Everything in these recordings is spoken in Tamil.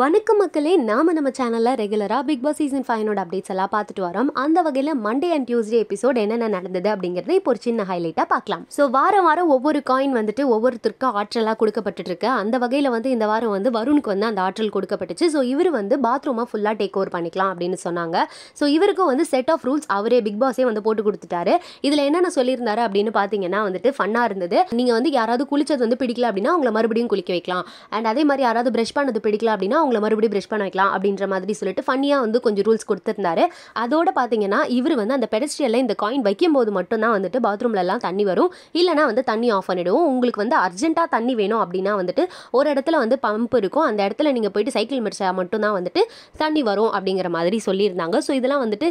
வணக்கம் மக்களே நாம நம்ம சேனலில் ரெகுலராக பிக் பாஸ் சீசன் ஃபைனோட அப்டேட்ஸ் எல்லாம் பார்த்துட்டு வரோம் அந்த வகையில் மண்டே அண்ட் டியூஸ்டே எபிசோட் என்னென்ன நடந்தது அப்படிங்கறத இப்போ ஒரு சின்ன ஹைலைட்டாக பார்க்கலாம் ஸோ வாரம் வாரம் ஒவ்வொரு காயின் வந்துட்டு ஒவ்வொருத்தருக்கும் ஆற்றலாக இருக்கு அந்த வகையில் வந்து இந்த வாரம் வந்து வருணுக்கு வந்து அந்த ஆற்றல் கொடுக்கப்பட்டுச்சு ஸோ இவர் வந்து பாத்ரூமாக ஃபுல்லாக டேக் ஓவர் பண்ணிக்கலாம் அப்படின்னு சொன்னாங்க ஸோ இவருக்கும் வந்து செட் ஆஃப் ரூல்ஸ் அவரே பிக் பாஸே வந்து போட்டு கொடுத்துட்டாரு இதில் என்னென்ன சொல்லியிருந்தாரு அப்படின்னு பார்த்தீங்கன்னா வந்துட்டு ஃபன்னாக இருந்தது நீங்கள் வந்து யாராவது குளிச்சது வந்து பிடிக்கல அப்படின்னா அவங்களை மறுபடியும் குளிக்க வைக்கலாம் அண்ட் அதே மாதிரி யாராவது ப்ரஷ் பண்ணது பிடிக்கல அப்படின்னா தான் உங்களை மறுபடியும் ப்ரெஷ் பண்ண வைக்கலாம் அப்படின்ற மாதிரி சொல்லிட்டு ஃபன்னியாக வந்து கொஞ்சம் ரூல்ஸ் கொடுத்துருந்தாரு அதோட பார்த்தீங்கன்னா இவர் வந்து அந்த பெடஸ்ட்ரியலில் இந்த காயின் வைக்கும்போது மட்டும்தான் வந்துட்டு பாத்ரூம்லலாம் தண்ணி வரும் இல்லைனா வந்து தண்ணி ஆஃப் பண்ணிவிடுவோம் உங்களுக்கு வந்து அர்ஜென்ட்டாக தண்ணி வேணும் அப்படின்னா வந்துட்டு ஒரு இடத்துல வந்து பம்ப் இருக்கும் அந்த இடத்துல நீங்கள் போயிட்டு சைக்கிள் மிடிச்சா மட்டும்தான் வந்துட்டு தண்ணி வரும் அப்படிங்கிற மாதிரி சொல்லியிருந்தாங்க ஸோ இதெல்லாம் வந்துட்டு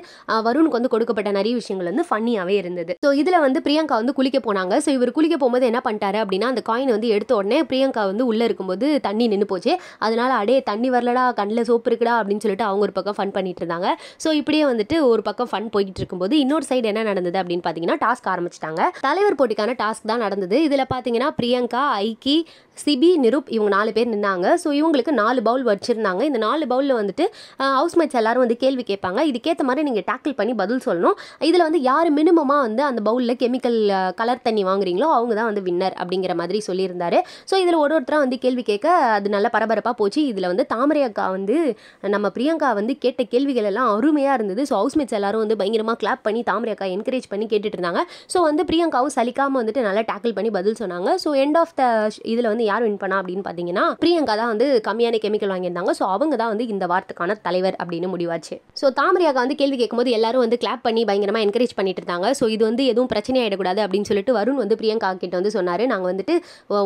வருணுக்கு வந்து கொடுக்கப்பட்ட நிறைய விஷயங்கள் வந்து ஃபன்னியாகவே இருந்தது ஸோ இதில் வந்து பிரியங்கா வந்து குளிக்க போனாங்க ஸோ இவர் குளிக்க போகும்போது என்ன பண்ணிட்டாரு அப்படின்னா அந்த காயின் வந்து எடுத்த உடனே பிரியங்கா வந்து உள்ளே இருக்கும்போது தண்ணி நின்று போச்சு அதனால் அடே தண்ணி தண்ணி வரலடா கண்ணில் சோப்பு இருக்குடா அப்படின்னு சொல்லிட்டு அவங்க ஒரு பக்கம் ஃபன் பண்ணிட்டு இருந்தாங்க ஸோ இப்படியே வந்துட்டு ஒரு பக்கம் ஃபன் போய்கிட்டு இருக்கும்போது இன்னொரு சைடு என்ன நடந்தது அப்படின்னு பார்த்தீங்கன்னா டாஸ்க் ஆரம்பிச்சிட்டாங்க தலைவர் போட்டிக்கான டாஸ்க் தான் நடந்தது இதில் பார்த்தீங்கன்னா பிரியங்கா ஐக்கி சிபி நிருப் இவங்க நாலு பேர் நின்னாங்க ஸோ இவங்களுக்கு நாலு பவுல் வச்சுருந்தாங்க இந்த நாலு பவுலில் வந்துட்டு ஹவுஸ் மேட்ச் எல்லாரும் வந்து கேள்வி கேட்பாங்க இதுக்கேற்ற மாதிரி நீங்கள் டேக்கிள் பண்ணி பதில் சொல்லணும் இதில் வந்து யார் மினிமமாக வந்து அந்த பவுலில் கெமிக்கல் கலர் தண்ணி வாங்குறீங்களோ அவங்க தான் வந்து வின்னர் அப்படிங்கிற மாதிரி சொல்லியிருந்தாரு ஸோ இதில் ஒரு ஒருத்தராக வந்து கேள்வி கேட்க அது நல்ல பரபரப்பாக போச்சு இதில் வந்து தாமரை அக்கா வந்து நம்ம பிரியங்கா வந்து கேட்ட கேள்விகள் எல்லாம் அருமையாக இருந்தது ஸோ ஹவுஸ்மேட்ஸ் எல்லாரும் வந்து பயங்கரமாக கிளாப் பண்ணி தாமரை அக்கா என்கரேஜ் பண்ணி கேட்டுட்டு இருந்தாங்க ஸோ வந்து பிரியங்காவும் சலிக்காமல் வந்துட்டு நல்லா டேக்கிள் பண்ணி பதில் சொன்னாங்க ஸோ எண்ட் ஆஃப் த இதில் வந்து யார் வின் பண்ணா அப்படின்னு பார்த்தீங்கன்னா பிரியங்கா தான் வந்து கம்மியான கெமிக்கல் வாங்கியிருந்தாங்க ஸோ அவங்க தான் வந்து இந்த வாரத்துக்கான தலைவர் அப்படின்னு முடிவாச்சு ஸோ தாமரை அக்கா வந்து கேள்வி கேட்கும்போது எல்லாரும் வந்து கிளாப் பண்ணி பயங்கரமாக என்கரேஜ் பண்ணிட்டு இருந்தாங்க ஸோ இது வந்து எதுவும் பிரச்சனை ஆகிடக்கூடாது அப்படின்னு சொல்லிட்டு வருண் வந்து பிரியங்கா கிட்ட வந்து சொன்னார் நாங்கள் வந்துட்டு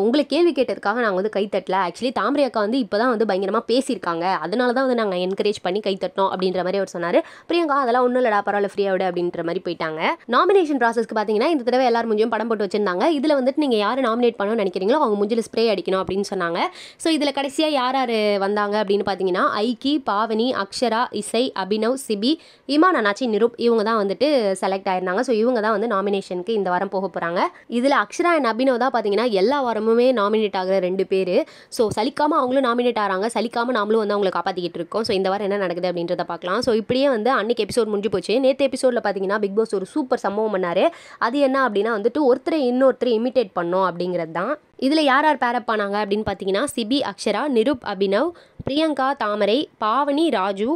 உங்களை கேள்வி கேட்டதுக்காக நாங்கள் வந்து கை தட்டல ஆக்சுவலி தாமரை அக்கா வந்து இப்போ தான் வந்து பயங்கரமாக பேசியிருக்காங்க அதனால தான் வந்து நாங்கள் என்கரேஜ் பண்ணி கை அப்படின்ற மாதிரி அவர் சொன்னார் பிரியங்கா அதெல்லாம் ஒன்றும் இல்லடா பரவாயில்ல ஃப்ரீயாக விட அப்படின்ற மாதிரி போயிட்டாங்க நாமினேஷன் ப்ராசஸ்க்கு பார்த்தீங்கன்னா இந்த தடவை எல்லாரும் முடிஞ்சும் படம் போட்டு வச்சிருந்தாங்க இதில் வந்துட்டு நீங்கள் யார் நாமினேட் பண்ணணும்னு நினைக்கிறீங்களோ அவங்க முஞ்சில் ஸ்ப்ரே அடிக்கணும் அப்படின்னு சொன்னாங்க ஸோ இதில் கடைசியாக யார் யார் வந்தாங்க அப்படின்னு பார்த்தீங்கன்னா ஐக்கி பாவனி அக்ஷரா இசை அபினவ் சிபி இமான் அனாச்சி நிருப் இவங்க தான் வந்துட்டு செலக்ட் ஆயிருந்தாங்க ஸோ இவங்க தான் வந்து நாமினேஷனுக்கு இந்த வாரம் போக போகிறாங்க இதில் அக்ஷரா அண்ட் அபினவ் தான் பார்த்தீங்கன்னா எல்லா வாரமுமே நாமினேட் ஆகிற ரெண்டு பேர் ஸோ சலிக்காமல் அவங்களும் நாமினேட் ஆகிறாங்க சலிக்காமல் விடாமல் நாமளும் வந்து அவங்களை காப்பாற்றிக்கிட்டு இருக்கோம் ஸோ இந்த வாரம் என்ன நடக்குது அப்படின்றத பார்க்கலாம் ஸோ இப்படியே வந்து அன்னைக்கு எபிசோட் முடிஞ்சு போச்சு நேற்று எபிசோடில் பார்த்தீங்கன்னா பிக் பாஸ் ஒரு சூப்பர் சம்பவம் பண்ணார் அது என்ன அப்படின்னா வந்துட்டு ஒருத்தரை இன்னொருத்தரை இமிட்டேட் பண்ணோம் அப்படிங்கிறது தான் இதில் யார் யார் பேரப் ஆனாங்க அப்படின்னு பார்த்தீங்கன்னா சிபி அக்ஷரா நிருப் அபினவ் பிரியங்கா தாமரை பாவனி ராஜு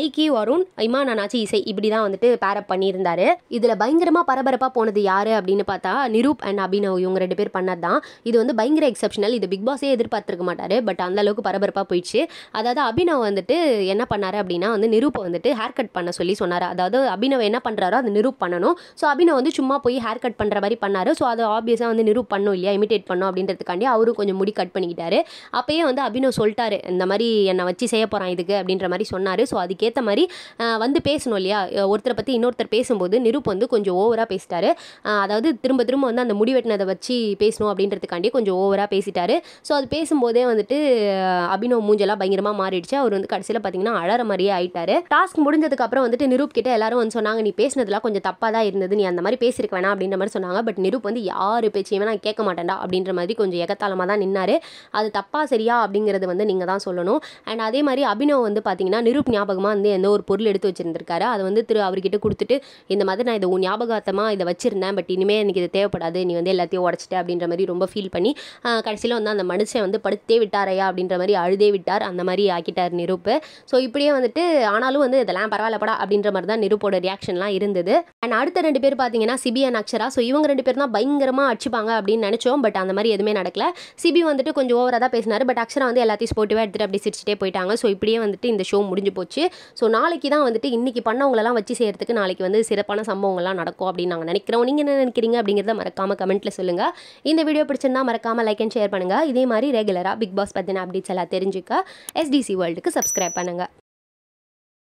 ஐகி வருண் இமான் அனாச்சி இசை இப்படி தான் வந்துட்டு பேரப் பண்ணியிருந்தாரு இதில் பயங்கரமாக பரபரப்பாக போனது யார் அப்படின்னு பார்த்தா நிரூப் அண்ட் அபினவ் இவங்க ரெண்டு பேர் பண்ணது தான் இது வந்து பயங்கர எக்ஸப்ஷனல் இது பிக் பாஸே எதிர்பார்த்துருக்க மாட்டார் பட் அந்த அளவுக்கு பரபரப்பாக போயிடுச்சு அதாவது அபினவ் வந்துட்டு என்ன பண்ணார் அப்படின்னா வந்து நிரூப்பை வந்துட்டு ஹேர் கட் பண்ண சொல்லி சொன்னார் அதாவது அபினவ் என்ன பண்ணுறாரோ அது நிரூப் பண்ணணும் ஸோ அபினவ் வந்து சும்மா போய் ஹேர் கட் பண்ணுற மாதிரி பண்ணார் ஸோ அதை ஆப்வியஸாக வந்து நிரூப் பண்ணும் இல்லையா இமிடேட் பண்ணும் அப்படின்னு அப்படின்றதுக்காண்டி அவரும் கொஞ்சம் முடி கட் பண்ணிக்கிட்டாரு அப்போயே வந்து அபினவ் சொல்லிட்டாரு இந்த மாதிரி என்னை வச்சு செய்ய போகிறான் இதுக்கு அப்படின்ற மாதிரி சொன்னார் ஸோ அதுக்கேற்ற மாதிரி வந்து பேசணும் இல்லையா ஒருத்தரை பற்றி இன்னொருத்தர் பேசும்போது நிருப் வந்து கொஞ்சம் ஓவராக பேசிட்டாரு அதாவது திரும்ப திரும்ப வந்து அந்த முடி வெட்டினதை வச்சு பேசணும் அப்படின்றதுக்காண்டி கொஞ்சம் ஓவராக பேசிட்டாரு ஸோ அது பேசும்போதே வந்துட்டு அபினவ் மூஞ்செல்லாம் பயங்கரமாக மாறிடுச்சு அவர் வந்து கடைசியில் பார்த்தீங்கன்னா அழற மாதிரியே ஆயிட்டாரு டாஸ்க் முடிஞ்சதுக்கப்புறம் வந்துட்டு நிரூப் கிட்ட எல்லாரும் வந்து சொன்னாங்க நீ பேசினதுலாம் கொஞ்சம் தப்பாக தான் இருந்தது நீ அந்த மாதிரி பேசியிருக்க வேணாம் அப்படின்ற மாதிரி சொன்னாங்க பட் நிரூப் வந்து யார் பேச்சையுமே நான் கேட்க மாட்டேன்டா அப்படின்ற மாதிரி கொஞ்சம் எகத்தாளமாக தான் நின்னார் அது தப்பா சரியா அப்படிங்கிறது வந்து நீங்கள் தான் சொல்லணும் அண்ட் அதே மாதிரி அபினவ் வந்து பார்த்தீங்கன்னா நிருப் ஞாபகமாக வந்து எந்த ஒரு பொருள் எடுத்து வச்சுருந்துருக்காரு அதை வந்து திரு அவர்கிட்ட கொடுத்துட்டு இந்த மாதிரி நான் இதை உன் ஞாபகார்த்தமாக இதை வச்சுருந்தேன் பட் இனிமேல் எனக்கு இது தேவைப்படாது நீ வந்து எல்லாத்தையும் உடச்சிட்டே அப்படின்ற மாதிரி ரொம்ப ஃபீல் பண்ணி கடைசியில் வந்து அந்த மனுஷன் வந்து படுத்தே விட்டாரையா அப்படின்ற மாதிரி அழுதே விட்டார் அந்த மாதிரி ஆக்கிட்டார் நிருப்பு ஸோ இப்படியே வந்துட்டு ஆனாலும் வந்து இதெல்லாம் பரவாயில்லப்படா அப்படின்ற மாதிரி தான் நிரூப்போட ரியாக்ஷன்லாம் இருந்தது அண்ட் அடுத்த ரெண்டு பேர் பார்த்தீங்கன்னா சிபி அண்ட் அக்ஷரா ஸோ இவங்க ரெண்டு பேர் தான் பயங்கரமாக அடிச்சுப்பாங்க அப்படின்னு நினச்சோம் பட் அந்த மாதிரி எதுவுமே எதுவுமே நடக்கல சிபி வந்துட்டு கொஞ்சம் ஓவராக தான் பேசினார் பட் அக்ஷரா வந்து எல்லாத்தையும் ஸ்போர்ட்டிவாக எடுத்துகிட்டு அப்படி சிரிச்சிட்டே போயிட்டாங்க ஸோ இப்படியே வந்துட்டு இந்த ஷோ முடிஞ்சு போச்சு ஸோ நாளைக்கு தான் வந்துட்டு இன்றைக்கி பண்ணவங்களெல்லாம் வச்சு செய்கிறதுக்கு நாளைக்கு வந்து சிறப்பான சம்பவங்கள்லாம் நடக்கும் அப்படின்னு நாங்கள் நினைக்கிறோம் நீங்கள் என்ன நினைக்கிறீங்க அப்படிங்கிறத மறக்காமல் கமெண்ட்டில் சொல்லுங்கள் இந்த வீடியோ பிடிச்சிருந்தா மறக்காமல் லைக் அண்ட் ஷேர் பண்ணுங்கள் இதே மாதிரி ரெகுலராக பிக் பாஸ் பற்றின அப்டேட்ஸ் எல்லாம் தெரிஞ்சுக்க எஸ்டிசி வேர்ல்டுக்கு சப்ஸ்கிரைப் பண்ணுங்கள்